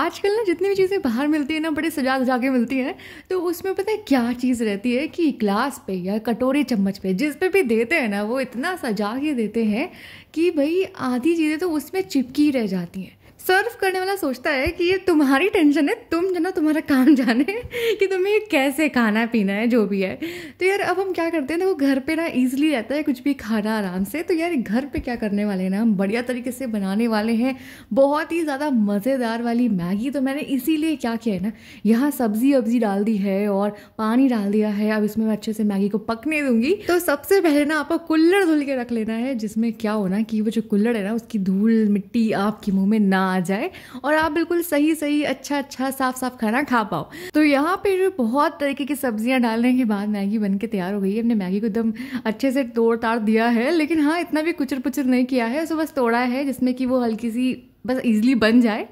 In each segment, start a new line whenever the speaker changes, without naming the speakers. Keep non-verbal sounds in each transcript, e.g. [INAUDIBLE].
आजकल ना जितनी भी चीज़ें बाहर मिलती है ना बड़े सजा सजा के मिलती हैं तो उसमें पता है क्या चीज़ रहती है कि ग्लास पे या कटोरी चम्मच पे जिस पे भी देते हैं ना वो इतना सजा के देते हैं कि भाई आधी चीज़ें तो उसमें चिपकी रह जाती हैं सर्व करने वाला सोचता है कि ये तुम्हारी टेंशन है तुम जो ना तुम्हारा काम [LAUGHS] जाने कि तुम्हें कैसे खाना पीना है जो भी है तो यार अब हम क्या करते हैं देखो घर पे ना ईजिली रहता है कुछ भी खाना आराम से तो यार घर पे क्या करने वाले हैं ना हम बढ़िया तरीके से बनाने वाले हैं बहुत ही ज़्यादा मज़ेदार वाली मैगी तो मैंने इसीलिए क्या किया है ना यहाँ सब्ज़ी वब्जी डाल दी है और पानी डाल दिया है अब इसमें मैं अच्छे से मैगी को पकने दूंगी तो सबसे पहले ना आपको कुल्लड़ धुल के रख लेना है जिसमें क्या होना कि वो जो कुल्लड़ है ना उसकी धूल मिट्टी आपके मुँह में ना आ जाए और आप बिल्कुल सही सही अच्छा अच्छा साफ साफ खाना खा पाओ तो यहाँ पे जो बहुत तरीके की सब्जियाँ डालने के बाद मैगी बन के तैयार हो गई है हमने मैगी को एकदम अच्छे से तोड़ ताड़ दिया है लेकिन हाँ इतना भी कुचर पुचर नहीं किया है सो बस तोड़ा है जिसमें कि वो हल्की सी बस इजीली बन जाए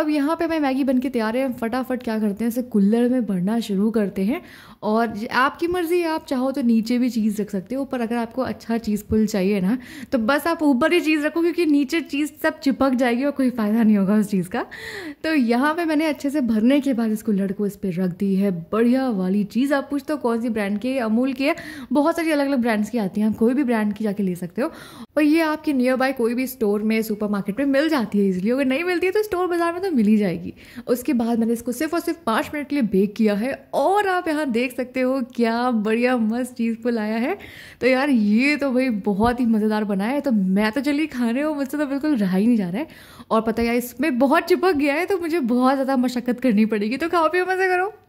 अब यहाँ पे मैं मैगी बन के तैयार है फटाफट क्या करते हैं इसे कुल्लर में भरना शुरू करते हैं और आपकी मर्ज़ी आप चाहो तो नीचे भी चीज़ रख सकते हो ऊपर अगर आपको अच्छा चीज़ पुल चाहिए ना तो बस आप ऊपर ही चीज़ रखो क्योंकि नीचे चीज़ सब चिपक जाएगी और कोई फ़ायदा नहीं होगा उस चीज़ का तो यहाँ पर मैंने अच्छे से भरने के बाद इस कुल्लर को इस पर रख दी है बढ़िया वाली चीज़ आप पूछते हो कौन सी ब्रांड की अमूल की है बहुत सारी अलग अलग ब्रांड्स की आती हैं आप कोई भी ब्रांड की जाके ले सकते हो और ये आपके नियर बाय कोई भी स्टोर में सुपर मार्केट में मिल जाती है ईजिली अगर नहीं मिलती है तो स्टोर बाज़ार में तो मिल ही जाएगी उसके बाद मैंने इसको सिर्फ और सिर्फ पाँच मिनट के लिए बेक किया है और आप यहाँ देख सकते हो क्या बढ़िया मस्त चीज़ को आया है तो यार ये तो भाई बहुत ही मज़ेदार बनाया है तो मैं तो चलिए खाने हो मुझसे तो बिल्कुल रहा ही नहीं जा रहा है और पता यार इसमें बहुत चिपक गया है तो मुझे बहुत ज़्यादा मशक्क़त करनी पड़ेगी तो खाओ पियो मज़े करो